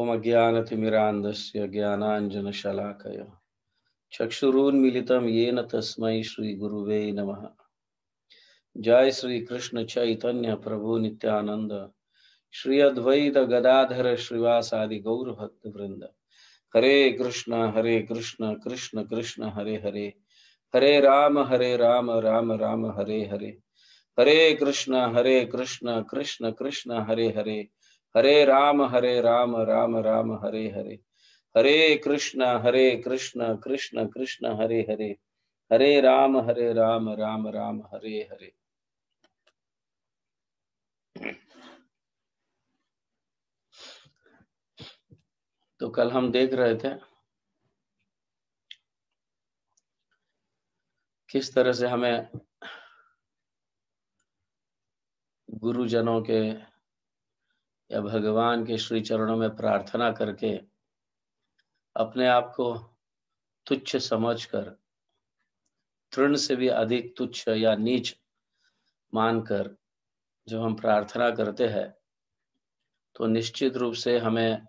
ओम अज्ञानतिमिरान्धस्य ज्ञानाञ्जनशलाकय चक्षुरुन्मिलितं येन तस्मै श्रीगुरुवे नमः जय श्री कृष्ण चैतन्य प्रभु नित्यानंद श्री अद्वैत गदाधर श्रीवासादि गौर भक्त वृंद हरे कृष्ण हरे कृष्ण कृष्ण कृष्ण हरे हरे हरे राम हरे राम राम राम हरे हरे हरे कृष्ण हरे कृष्ण कृष्ण कृष्ण हरे हरे हरे राम हरे राम राम राम हरे हरे हरे कृष्ण हरे कृष्ण कृष्ण कृष्ण हरे हरे हरे राम हरे राम राम राम हरे हरे तो कल हम देख रहे थे किस तरह से हमें गुरुजनों के या भगवान के श्री चरणों में प्रार्थना करके अपने आप को तुच्छ समझकर तृण से भी अधिक तुच्छ या नीच मानकर जब हम प्रार्थना करते हैं तो निश्चित रूप से हमें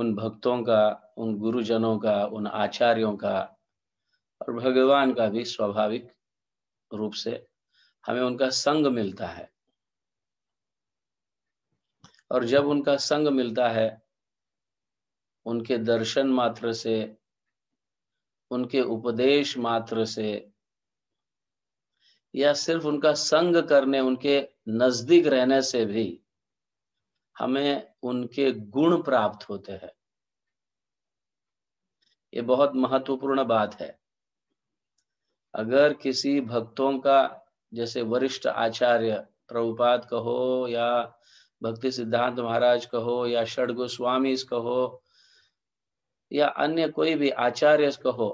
उन भक्तों का उन गुरुजनों का उन आचार्यों का और भगवान का भी स्वाभाविक रूप से हमें उनका संग मिलता है और जब उनका संग मिलता है उनके दर्शन मात्र से उनके उपदेश मात्र से या सिर्फ उनका संग करने उनके नजदीक रहने से भी हमें उनके गुण प्राप्त होते हैं ये बहुत महत्वपूर्ण बात है अगर किसी भक्तों का जैसे वरिष्ठ आचार्य प्रभुपाद कहो या भक्ति सिद्धांत महाराज कहो या षड गोस्वामी कहो या अन्य कोई भी आचार्य कहो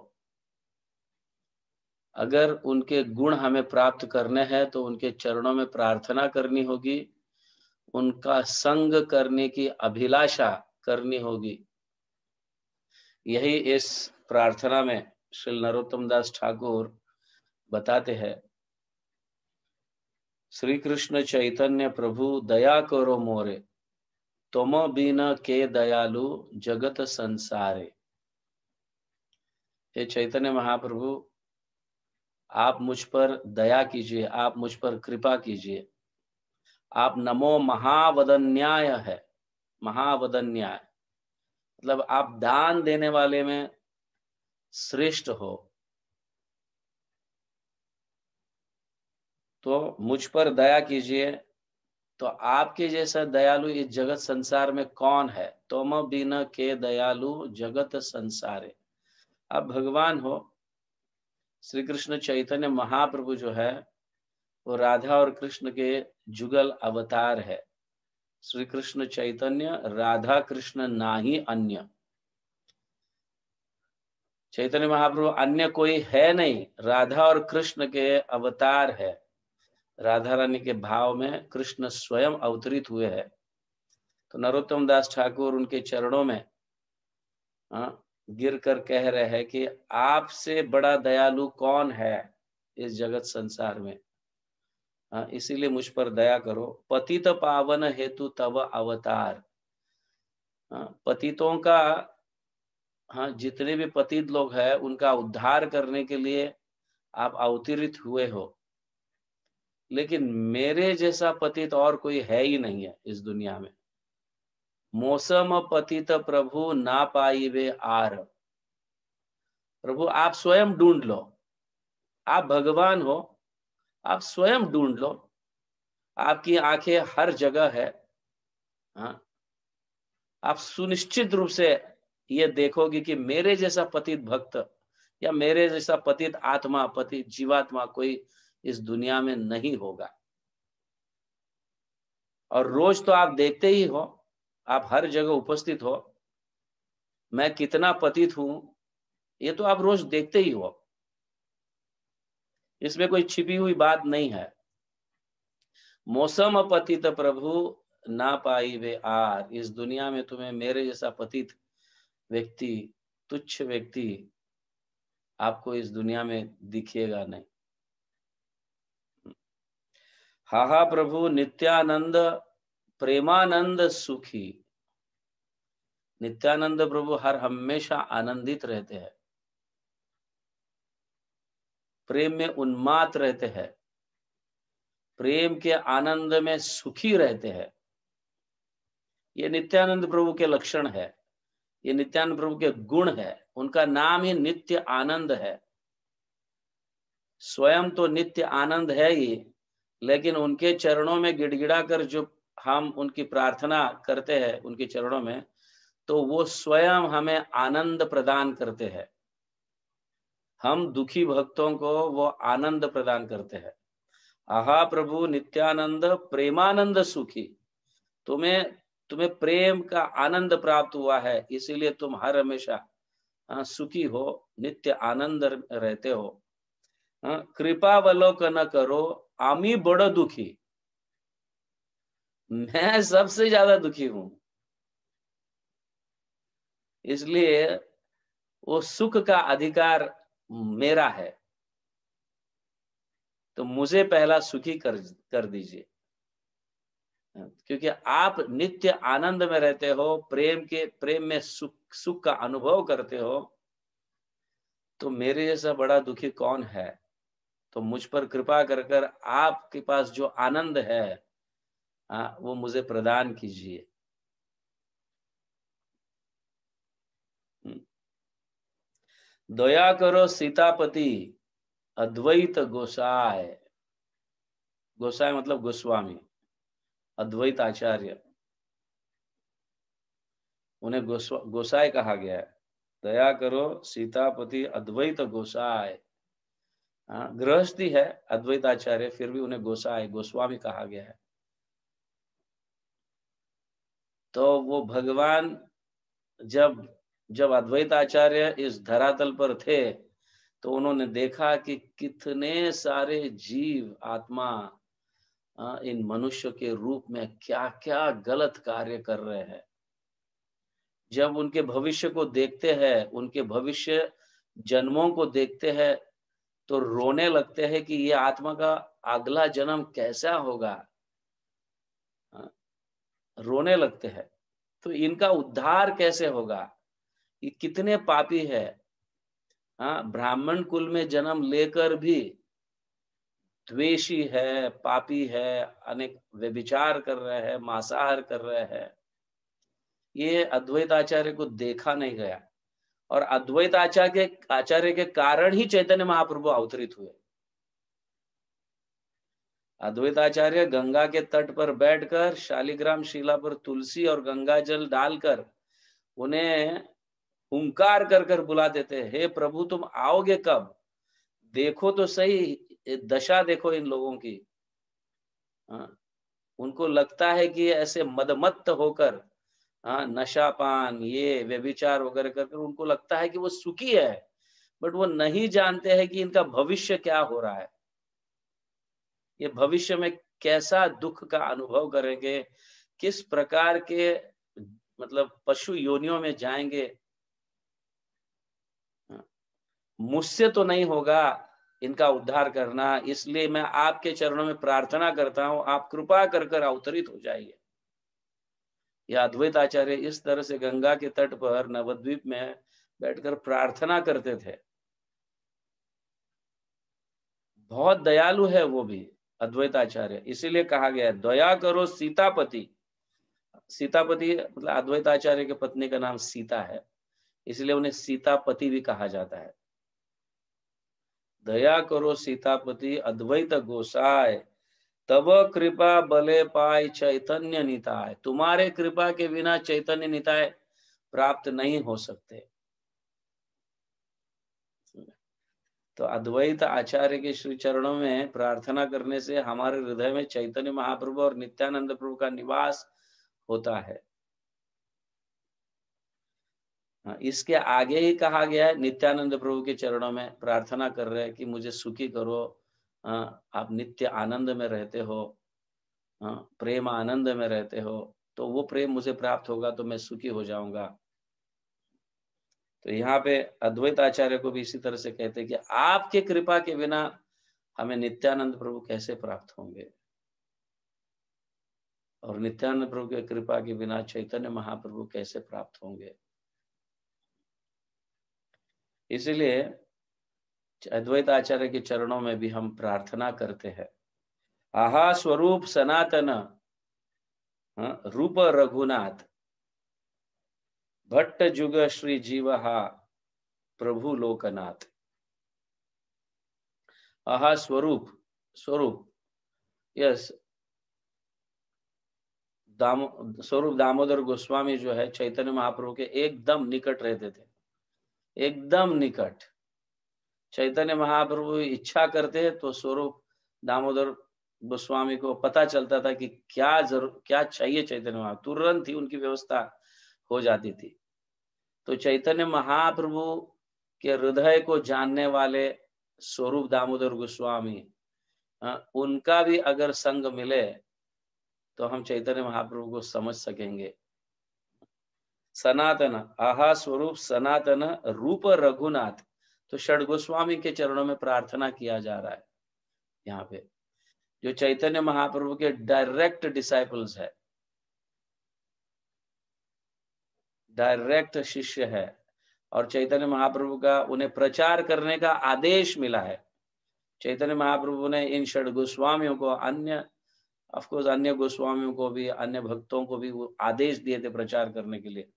अगर उनके गुण हमें प्राप्त करने हैं तो उनके चरणों में प्रार्थना करनी होगी उनका संग करने की अभिलाषा करनी होगी यही इस प्रार्थना में श्री नरोत्तम दास ठाकुर बताते हैं श्री कृष्ण चैतन्य प्रभु दया करो मोरे तुम बिना के दयालु जगत संसारे हे चैतन्य महाप्रभु आप मुझ पर दया कीजिए आप मुझ पर कृपा कीजिए आप नमो महावदन्याय है महावदन्याय मतलब आप दान देने वाले में श्रेष्ठ हो तो मुझ पर दया कीजिए तो आपके जैसा दयालु इस जगत संसार में कौन है तोम बिन के दयालु जगत संसारे अब भगवान हो श्री कृष्ण चैतन्य महाप्रभु जो है वो राधा और कृष्ण के जुगल अवतार है श्री कृष्ण चैतन्य राधा कृष्ण ना ही अन्य चैतन्य महाप्रभु अन्य कोई है नहीं राधा और कृष्ण के अवतार है राधा रानी के भाव में कृष्ण स्वयं अवतरित हुए हैं तो नरोत्तम दास ठाकुर उनके चरणों में आ, गिर कर कह रहे हैं कि आपसे बड़ा दयालु कौन है इस जगत संसार में इसीलिए मुझ पर दया करो पतित पावन हेतु तव अवतार पतितों का हाँ जितने भी पतित लोग हैं उनका उद्धार करने के लिए आप अवतरित हुए हो लेकिन मेरे जैसा पतित और कोई है ही नहीं है इस दुनिया में मौसम पतित प्रभु ना पाई वे आर प्रभु आप स्वयं ढूंढ लो आप भगवान हो आप स्वयं ढूंढ लो आपकी आंखें हर जगह है हा? आप सुनिश्चित रूप से ये देखोगे कि मेरे जैसा पतित भक्त या मेरे जैसा पतित आत्मा पतित जीवात्मा कोई इस दुनिया में नहीं होगा और रोज तो आप देखते ही हो आप हर जगह उपस्थित हो मैं कितना पतित हूं ये तो आप रोज देखते ही हो इसमें कोई छिपी हुई बात नहीं है मौसम पतित प्रभु ना पाई वे आर इस दुनिया में तुम्हें मेरे जैसा पतित व्यक्ति तुच्छ व्यक्ति आपको इस दुनिया में दिखेगा नहीं हा हा प्रभु नित्यानंद प्रेमानंद सुखी नित्यानंद प्रभु हर हमेशा आनंदित रहते हैं प्रेम में उन्मात रहते हैं प्रेम के आनंद में सुखी रहते हैं ये नित्यानंद प्रभु के लक्षण है ये नित्यानंद प्रभु के गुण है उनका नाम ही नित्य आनंद है स्वयं तो नित्य आनंद है ही लेकिन उनके चरणों में गिड़गिड़ा कर जो हम उनकी प्रार्थना करते हैं उनके चरणों में तो वो स्वयं हमें आनंद प्रदान करते हैं हम दुखी भक्तों को वो आनंद प्रदान करते हैं आहा प्रभु नित्यानंद प्रेमानंद सुखी तुम्हें तुम्हें प्रेम का आनंद प्राप्त हुआ है इसीलिए तुम हर हमेशा हाँ, सुखी हो नित्य आनंद रहते हो हाँ, कृपा वलोक न करो आमी बड़ा दुखी मैं सबसे ज्यादा दुखी हूं इसलिए वो सुख का अधिकार मेरा है तो मुझे पहला सुखी कर कर दीजिए क्योंकि आप नित्य आनंद में रहते हो प्रेम के प्रेम में सुख सुख का अनुभव करते हो तो मेरे जैसा बड़ा दुखी कौन है तो मुझ पर कृपा कर कर आपके पास जो आनंद है आ, वो मुझे प्रदान कीजिए हम्म। दया करो सीतापति अद्वैत गोसाय गोसाय मतलब गोस्वामी अद्वैत आचार्य उन्हें गोस्वा गोसाय कहा गया है दया करो सीतापति अद्वैत गोसाय हाँ, गृहस्थी है अद्वैत आचार्य फिर भी उन्हें गोसाई गोस्वामी कहा गया है तो वो भगवान जब जब अद्वैत आचार्य इस धरातल पर थे तो उन्होंने देखा कि कितने सारे जीव आत्मा हाँ, इन मनुष्य के रूप में क्या क्या गलत कार्य कर रहे हैं जब उनके भविष्य को देखते हैं उनके भविष्य जन्मों को देखते हैं तो रोने लगते हैं कि ये आत्मा का अगला जन्म कैसा होगा हाँ, रोने लगते हैं तो इनका उद्धार कैसे होगा ये कितने पापी है हाँ ब्राह्मण कुल में जन्म लेकर भी द्वेषी है पापी है अनेक व्यभिचार कर रहे हैं मांसाहार कर रहे हैं ये अद्वैत आचार्य को देखा नहीं गया और अद्वैत आचार्य के आचार्य के कारण ही चैतन्य महाप्रभु अवतरित हुए अद्वैत आचार्य गंगा के तट पर बैठकर शालिग्राम शिला पर तुलसी और गंगा जल डालकर उन्हें हुंकार कर कर बुला देते हे प्रभु तुम आओगे कब देखो तो सही दशा देखो इन लोगों की हाँ, उनको लगता है कि ऐसे मदमत्त होकर हाँ नशा पान ये व्यभिचार वगैरह कर कर उनको लगता है कि वो सुखी है बट वो नहीं जानते हैं कि इनका भविष्य क्या हो रहा है ये भविष्य में कैसा दुख का अनुभव करेंगे किस प्रकार के मतलब पशु योनियों में जाएंगे मुझसे तो नहीं होगा इनका उद्धार करना इसलिए मैं आपके चरणों में प्रार्थना करता हूं आप कृपा कर कर अवतरित हो जाइए या अद्वैत आचार्य इस तरह से गंगा के तट पर नवद्वीप में बैठकर प्रार्थना करते थे बहुत दयालु है वो भी अद्वैत आचार्य इसीलिए कहा गया है दया करो सीतापति सीतापति मतलब अद्वैत आचार्य के पत्नी का नाम सीता है इसलिए उन्हें सीतापति भी कहा जाता है दया करो सीतापति अद्वैत गोसाय तब कृपा बले पाए चैतन्य निताय तुम्हारे कृपा के बिना चैतन्य निताय प्राप्त नहीं हो सकते तो अद्वैत आचार्य के श्री चरणों में प्रार्थना करने से हमारे हृदय में चैतन्य महाप्रभु और नित्यानंद प्रभु का निवास होता है हाँ, इसके आगे ही कहा गया है नित्यानंद प्रभु के चरणों में प्रार्थना कर रहे हैं कि मुझे सुखी करो हाँ, आप नित्य आनंद में रहते हो हाँ, प्रेम आनंद में रहते हो तो वो प्रेम मुझे प्राप्त होगा तो मैं सुखी हो जाऊंगा तो यहाँ पे अद्वैत आचार्य को भी इसी तरह से कहते हैं कि आपके कृपा के बिना हमें नित्यानंद प्रभु कैसे प्राप्त होंगे और नित्यानंद प्रभु के कृपा के बिना चैतन्य महाप्रभु कैसे प्राप्त होंगे इसलिए अद्वैत आचार्य के चरणों में भी हम प्रार्थना करते हैं आहा स्वरूप सनातन हाँ, रूप रघुनाथ भट्ट जुग श्री जीवहा प्रभु लोकनाथ आहा स्वरूप स्वरूप यस दामो स्वरूप दामोदर गोस्वामी जो है चैतन्य महाप्रभु के एकदम निकट रहते थे एकदम निकट चैतन्य महाप्रभु इच्छा करते तो स्वरूप दामोदर गोस्वामी को पता चलता था कि क्या जरूर क्या चाहिए चैतन्य महाप्रभु तुरंत ही उनकी व्यवस्था हो जाती थी तो चैतन्य महाप्रभु के हृदय को जानने वाले स्वरूप दामोदर गोस्वामी उनका भी अगर संग मिले तो हम चैतन्य महाप्रभु को समझ सकेंगे सनातन आहा स्वरूप सनातन रूप रघुनाथ तो षड गोस्वामी के चरणों में प्रार्थना किया जा रहा है यहाँ पे जो चैतन्य महाप्रभु के डायरेक्ट डिसाइपल्स है डायरेक्ट शिष्य है और चैतन्य महाप्रभु का उन्हें प्रचार करने का आदेश मिला है चैतन्य महाप्रभु ने इन षड गोस्वामियों को अन्य ऑफकोर्स अन्य गोस्वामियों को भी अन्य भक्तों को भी वो आदेश दिए थे प्रचार करने के लिए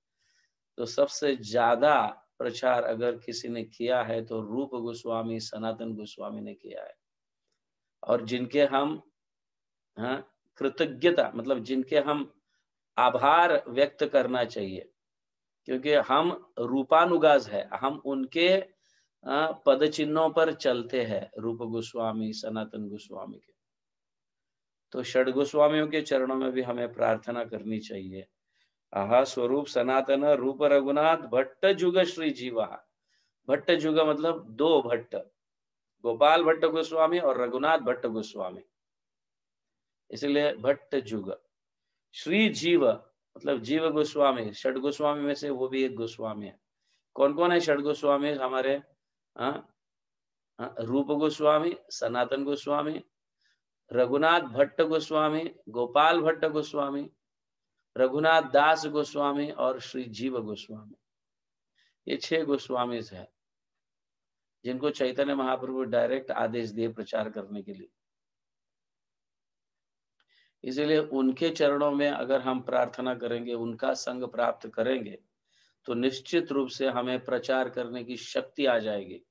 तो सबसे ज्यादा प्रचार अगर किसी ने किया है तो रूप गोस्वामी सनातन गोस्वामी ने किया है और जिनके हम हाँ, कृतज्ञता मतलब जिनके हम आभार व्यक्त करना चाहिए क्योंकि हम रूपानुगाज है हम उनके पद चिन्हों पर चलते हैं रूप गोस्वामी सनातन गोस्वामी के तो षड गोस्वामियों के चरणों में भी हमें प्रार्थना करनी चाहिए आह स्वरूप सनातन रूप रघुनाथ भट्ट जुग श्री जीवा भट्ट जुग मतलब दो भट्ट गोपाल भट्ट गोस्वामी और रघुनाथ भट्ट गोस्वामी इसलिए भट्ट जुग श्री जीव मतलब जीव गोस्वामी षड गोस्वामी में से वो भी एक गोस्वामी है कौन कौन है षड गोस्वामी हमारे आ, हाँ, आ, हाँ, रूप गोस्वामी सनातन गोस्वामी रघुनाथ भट्ट गोस्वामी गोपाल भट्ट गोस्वामी रघुनाथ दास गोस्वामी और श्री जीव गोस्वामी ये छह गोस्वामी है जिनको चैतन्य महाप्रभु डायरेक्ट आदेश दिए प्रचार करने के लिए इसीलिए उनके चरणों में अगर हम प्रार्थना करेंगे उनका संग प्राप्त करेंगे तो निश्चित रूप से हमें प्रचार करने की शक्ति आ जाएगी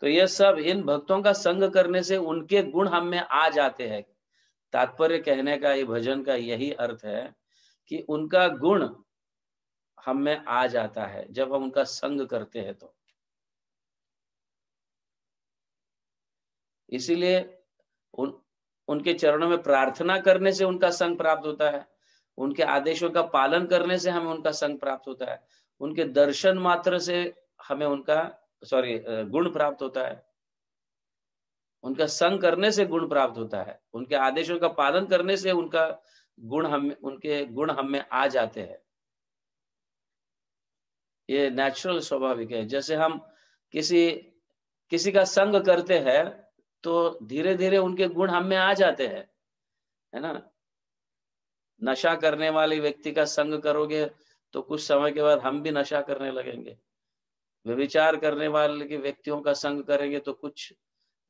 तो यह सब इन भक्तों का संग करने से उनके गुण हम में आ जाते हैं तात्पर्य कहने का ये भजन का यही अर्थ है कि उनका गुण हम में आ जाता है जब हम उनका संग करते हैं तो इसीलिए उन उनके चरणों में प्रार्थना करने से उनका संग प्राप्त होता है उनके आदेशों का पालन करने से हमें उनका संग प्राप्त होता है उनके दर्शन मात्र से हमें उनका सॉरी गुण प्राप्त होता है उनका संग करने से गुण प्राप्त होता है उनके आदेशों का पालन करने से उनका गुण हम उनके गुण हम में आ जाते हैं ये नेचुरल स्वाभाविक है जैसे हम किसी किसी का संग करते हैं तो धीरे धीरे उनके गुण हम में आ जाते हैं है ना नशा करने वाले व्यक्ति का संग करोगे तो कुछ समय के बाद हम भी नशा करने लगेंगे विचार करने वाले के व्यक्तियों का संग करेंगे तो कुछ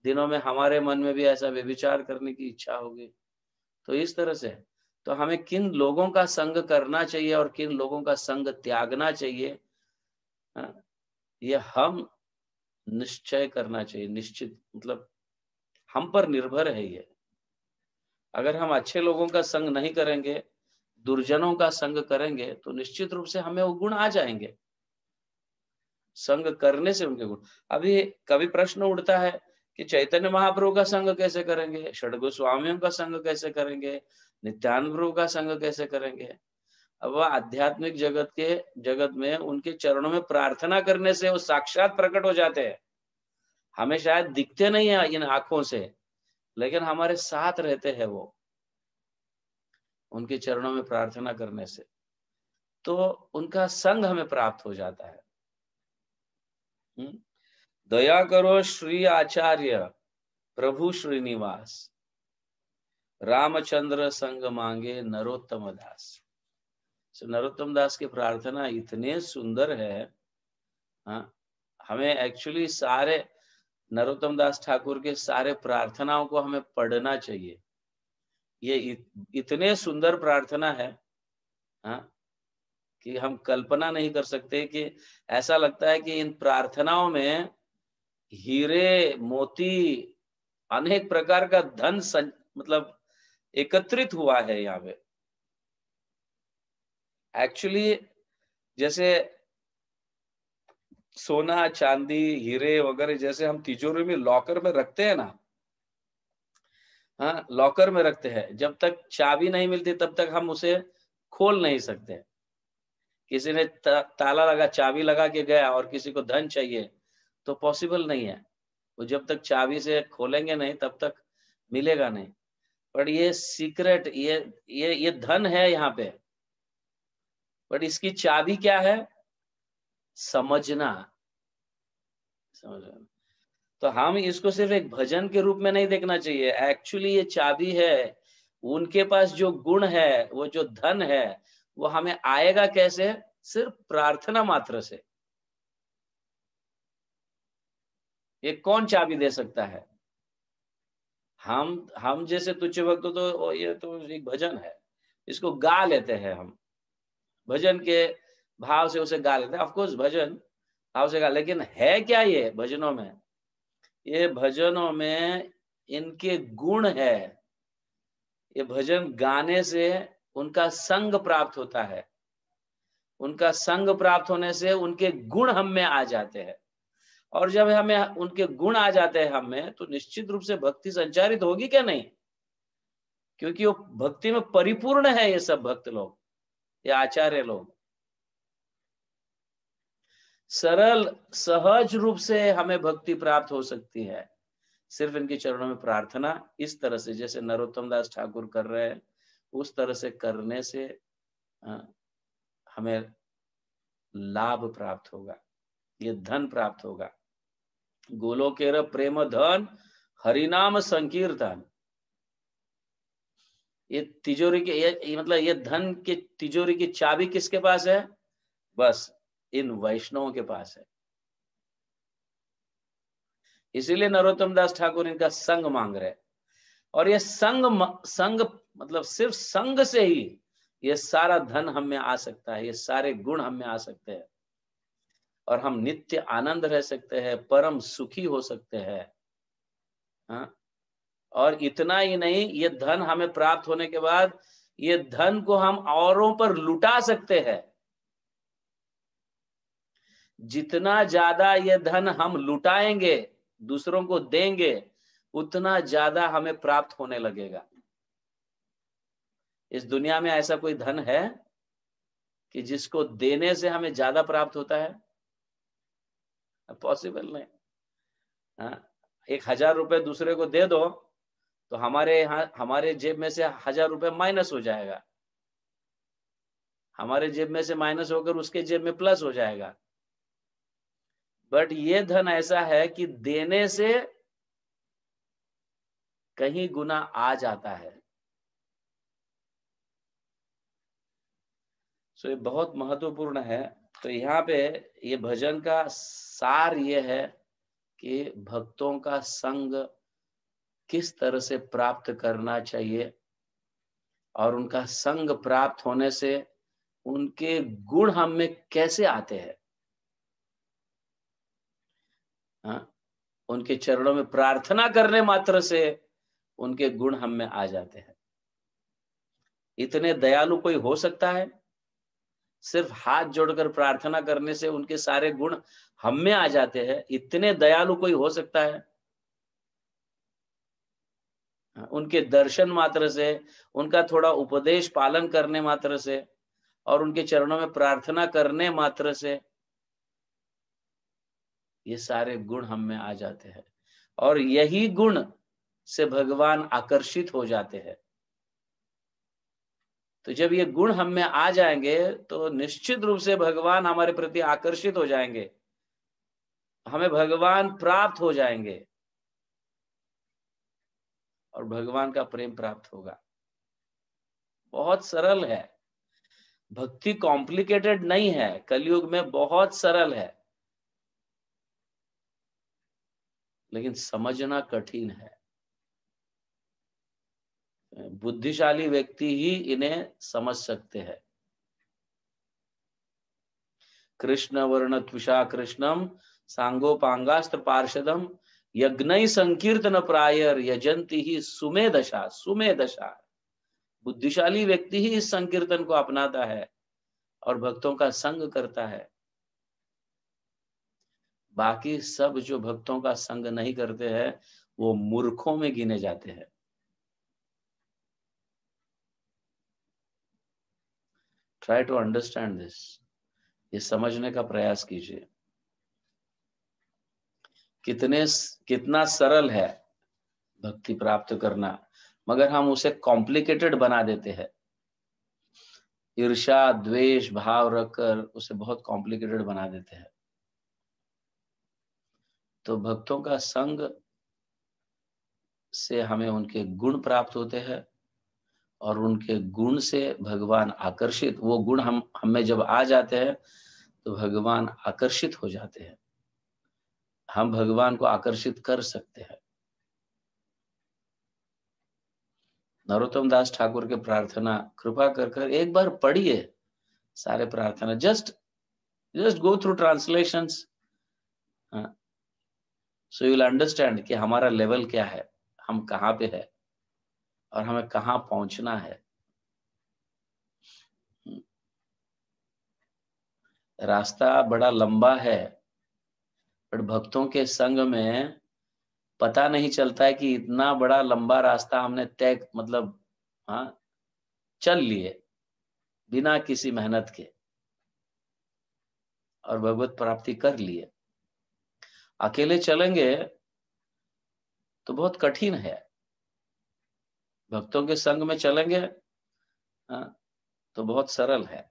दिनों में हमारे मन में भी ऐसा व्यभिचार करने की इच्छा होगी तो इस तरह से तो हमें किन लोगों का संग करना चाहिए और किन लोगों का संग त्यागना चाहिए हाँ, यह हम निश्चय करना चाहिए निश्चित मतलब हम पर निर्भर है ये अगर हम अच्छे लोगों का संग नहीं करेंगे दुर्जनों का संग करेंगे तो निश्चित रूप से हमें वो गुण आ जाएंगे संग करने से उनके गुण अभी कभी प्रश्न उठता है कि चैतन्य महाप्रभु का संग कैसे करेंगे षड स्वामियों का संग कैसे करेंगे नित्यान प्रभु का संग कैसे करेंगे अब वह आध्यात्मिक जगत के जगत में उनके चरणों में प्रार्थना करने से वो साक्षात प्रकट हो जाते हैं हमें शायद दिखते नहीं है इन आंखों से लेकिन हमारे साथ रहते हैं वो उनके चरणों में प्रार्थना करने से तो उनका संग हमें प्राप्त हो जाता है हुँ? हम्म? दया करो श्री आचार्य प्रभु श्रीनिवास रामचंद्र संग मांगे नरोत्तम दास so, नरोत्तम दास की प्रार्थना इतने सुंदर है हा? हमें एक्चुअली सारे नरोत्तम दास ठाकुर के सारे प्रार्थनाओं को हमें पढ़ना चाहिए ये इत, इतने सुंदर प्रार्थना है हा? कि हम कल्पना नहीं कर सकते कि ऐसा लगता है कि इन प्रार्थनाओं में हीरे मोती अनेक प्रकार का धन सं, मतलब एकत्रित हुआ है यहाँ पे एक्चुअली जैसे सोना चांदी हीरे वगैरह जैसे हम तिजोरी में लॉकर में रखते हैं ना हाँ लॉकर में रखते हैं जब तक चाबी नहीं मिलती तब तक हम उसे खोल नहीं सकते किसी ने ता, ताला लगा चाबी लगा के गया और किसी को धन चाहिए तो पॉसिबल नहीं है वो जब तक चाबी से खोलेंगे नहीं तब तक मिलेगा नहीं बट ये सीक्रेट ये ये ये धन है यहाँ पे बट इसकी चाबी क्या है समझना समझना तो हम इसको सिर्फ एक भजन के रूप में नहीं देखना चाहिए एक्चुअली ये चाबी है उनके पास जो गुण है वो जो धन है वो हमें आएगा कैसे सिर्फ प्रार्थना मात्र से ये कौन चाबी दे सकता है हम हम जैसे तुच्छ भक्त तो ये तो एक भजन है इसको गा लेते हैं हम भजन के भाव से उसे गा लेते हैं ऑफकोर्स भजन भाव से गा लेकिन है क्या ये भजनों में ये भजनों में इनके गुण है ये भजन गाने से उनका संग प्राप्त होता है उनका संग प्राप्त होने से उनके गुण हम में आ जाते हैं और जब हमें उनके गुण आ जाते हैं हमें तो निश्चित रूप से भक्ति संचारित होगी क्या नहीं क्योंकि वो भक्ति में परिपूर्ण है ये सब भक्त लोग ये आचार्य लोग सरल सहज रूप से हमें भक्ति प्राप्त हो सकती है सिर्फ इनके चरणों में प्रार्थना इस तरह से जैसे नरोत्तम दास ठाकुर कर रहे हैं उस तरह से करने से हमें लाभ प्राप्त होगा ये धन प्राप्त होगा गोलोकेर प्रेम धन हरिनाम संकीर्तन ये तिजोरी के ये, ये मतलब ये धन के तिजोरी की चाबी किसके पास है बस इन वैष्णवों के पास है इसीलिए नरोत्तम दास ठाकुर इनका संग मांग रहे और ये संग संग मतलब सिर्फ संग से ही ये सारा धन हम में आ सकता है ये सारे गुण हम में आ सकते हैं और हम नित्य आनंद रह सकते हैं परम सुखी हो सकते हैं हाँ? और इतना ही नहीं ये धन हमें प्राप्त होने के बाद ये धन को हम औरों पर लुटा सकते हैं जितना ज्यादा ये धन हम लुटाएंगे दूसरों को देंगे उतना ज्यादा हमें प्राप्त होने लगेगा इस दुनिया में ऐसा कोई धन है कि जिसको देने से हमें ज्यादा प्राप्त होता है पॉसिबल नहीं हाँ एक हजार रुपए दूसरे को दे दो तो हमारे यहाँ हमारे जेब में से हजार रुपए माइनस हो जाएगा हमारे जेब में से माइनस होकर उसके जेब में प्लस हो जाएगा बट ये धन ऐसा है कि देने से कहीं गुना आ जाता है सो ये बहुत महत्वपूर्ण है तो यहाँ पे ये भजन का सार ये है कि भक्तों का संग किस तरह से प्राप्त करना चाहिए और उनका संग प्राप्त होने से उनके गुण हम में कैसे आते हैं हाँ? उनके चरणों में प्रार्थना करने मात्र से उनके गुण हम में आ जाते हैं इतने दयालु कोई हो सकता है सिर्फ हाथ जोड़कर प्रार्थना करने से उनके सारे गुण हम में आ जाते हैं इतने दयालु कोई हो सकता है उनके दर्शन मात्र से उनका थोड़ा उपदेश पालन करने मात्र से और उनके चरणों में प्रार्थना करने मात्र से ये सारे गुण हम में आ जाते हैं और यही गुण से भगवान आकर्षित हो जाते हैं तो जब ये गुण हम में आ जाएंगे तो निश्चित रूप से भगवान हमारे प्रति आकर्षित हो जाएंगे हमें भगवान प्राप्त हो जाएंगे और भगवान का प्रेम प्राप्त होगा बहुत सरल है भक्ति कॉम्प्लिकेटेड नहीं है कलयुग में बहुत सरल है लेकिन समझना कठिन है बुद्धिशाली व्यक्ति ही इन्हें समझ सकते हैं कृष्ण वर्ण तुषा कृष्णम सांगो पांगास्त्र पार्षदम यज्ञ संकीर्तन प्रायर यजंती ही सुमे दशा सुमे दशा बुद्धिशाली व्यक्ति ही इस संकीर्तन को अपनाता है और भक्तों का संग करता है बाकी सब जो भक्तों का संग नहीं करते हैं वो मूर्खों में गिने जाते हैं ट्राई टू अंडरस्टैंड दिस ये समझने का प्रयास कीजिए कितने कितना सरल है भक्ति प्राप्त करना मगर हम उसे कॉम्प्लिकेटेड बना देते हैं ईर्षा द्वेष भाव रखकर उसे बहुत कॉम्प्लिकेटेड बना देते हैं तो भक्तों का संग से हमें उनके गुण प्राप्त होते हैं और उनके गुण से भगवान आकर्षित वो गुण हम हमें जब आ जाते हैं तो भगवान आकर्षित हो जाते हैं हम भगवान को आकर्षित कर सकते हैं नरोत्तम दास ठाकुर के प्रार्थना कृपा कर कर एक बार पढ़िए सारे प्रार्थना just just go through translation so you understand कि हमारा लेवल क्या है हम कहाँ पे है और हमें कहाँ पहुंचना है रास्ता बड़ा लंबा है पर भक्तों के संग में पता नहीं चलता है कि इतना बड़ा लंबा रास्ता हमने तय मतलब हाँ चल लिए बिना किसी मेहनत के और भगवत प्राप्ति कर लिए अकेले चलेंगे तो बहुत कठिन है भक्तों के संग में चलेंगे हाँ, तो बहुत सरल है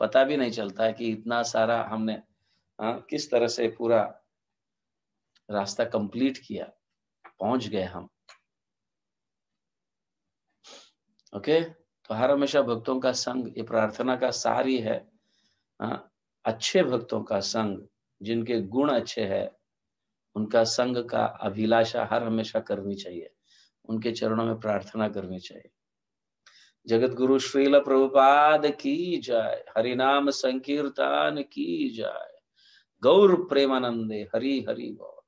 पता भी नहीं चलता है कि इतना सारा हमने हाँ, किस तरह से पूरा रास्ता कंप्लीट किया पहुंच गए हम ओके तो हर हमेशा भक्तों का संग ये प्रार्थना का सार ही है हाँ, अच्छे भक्तों का संग जिनके गुण अच्छे है उनका संग का अभिलाषा हर हमेशा करनी चाहिए उनके चरणों में प्रार्थना करनी चाहिए जगत गुरु श्रील प्रभुपाद की जाय हरिनाम संकीर्तन की जाय गौर प्रेमानंदे हरि हरि बोल